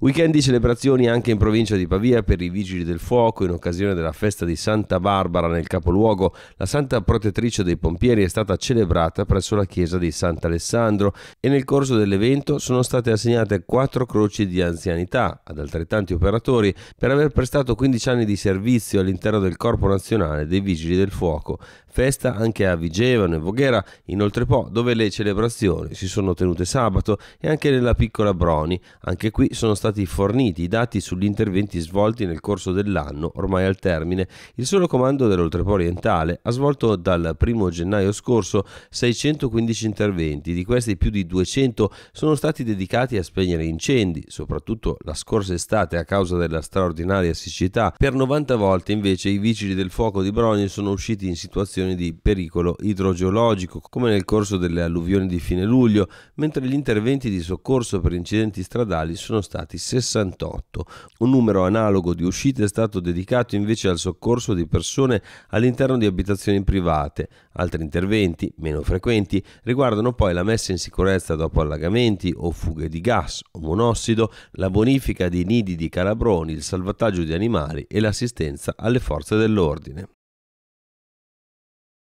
Weekend di celebrazioni anche in provincia di Pavia per i vigili del fuoco in occasione della festa di Santa Barbara nel capoluogo. La santa protettrice dei pompieri è stata celebrata presso la chiesa di Sant'Alessandro e nel corso dell'evento sono state assegnate quattro croci di anzianità ad altrettanti operatori per aver prestato 15 anni di servizio all'interno del Corpo Nazionale dei Vigili del Fuoco. Festa anche a Vigevano e Voghera, in Oltrepo, dove le celebrazioni si sono tenute sabato e anche nella piccola Broni. Anche qui sono state stati forniti i dati sugli interventi svolti nel corso dell'anno, ormai al termine. Il solo comando dell'Oltrepo orientale ha svolto dal 1 gennaio scorso 615 interventi, di questi più di 200 sono stati dedicati a spegnere incendi, soprattutto la scorsa estate a causa della straordinaria siccità. Per 90 volte invece i vigili del fuoco di Brogni sono usciti in situazioni di pericolo idrogeologico, come nel corso delle alluvioni di fine luglio, mentre gli interventi di soccorso per incidenti stradali sono stati effettuati 68. Un numero analogo di uscite è stato dedicato invece al soccorso di persone all'interno di abitazioni private. Altri interventi, meno frequenti, riguardano poi la messa in sicurezza dopo allagamenti o fughe di gas o monossido, la bonifica di nidi di calabroni, il salvataggio di animali e l'assistenza alle forze dell'ordine.